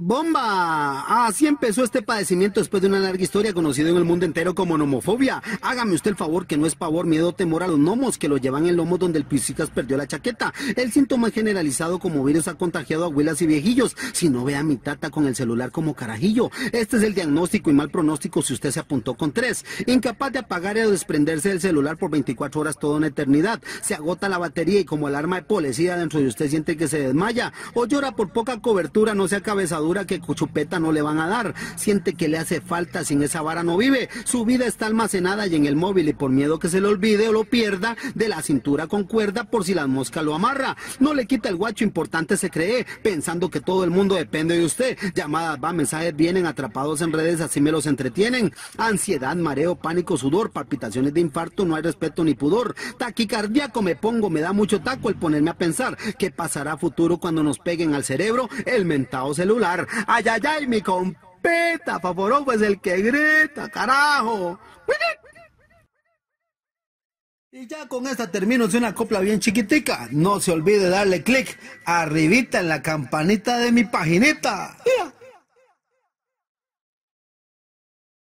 ¡Bomba! Ah, así empezó este padecimiento después de una larga historia conocido en el mundo entero como nomofobia. Hágame usted el favor que no es pavor, miedo, temor a los nomos que lo llevan en lomos donde el pisicas perdió la chaqueta. El síntoma generalizado como virus ha contagiado a abuelas y viejillos. Si no ve a mi tata con el celular como carajillo. Este es el diagnóstico y mal pronóstico si usted se apuntó con tres. Incapaz de apagar y desprenderse del celular por 24 horas toda una eternidad. Se agota la batería y como alarma de policía dentro de usted siente que se desmaya o llora por poca cobertura, no se sea cabezado que Cuchupeta no le van a dar. Siente que le hace falta, sin esa vara no vive. Su vida está almacenada y en el móvil y por miedo que se le olvide o lo pierda, de la cintura con cuerda por si la mosca lo amarra. No le quita el guacho, importante se cree, pensando que todo el mundo depende de usted. Llamadas va, mensajes vienen, atrapados en redes, así me los entretienen. Ansiedad, mareo, pánico, sudor, palpitaciones de infarto, no hay respeto ni pudor. Taquicardíaco me pongo, me da mucho taco el ponerme a pensar qué pasará futuro cuando nos peguen al cerebro el mentado celular. Ay, ay, mi competa, favoró es pues el que grita, carajo. Y ya con esta termino de una copla bien chiquitica. No se olvide darle click arribita en la campanita de mi paginita.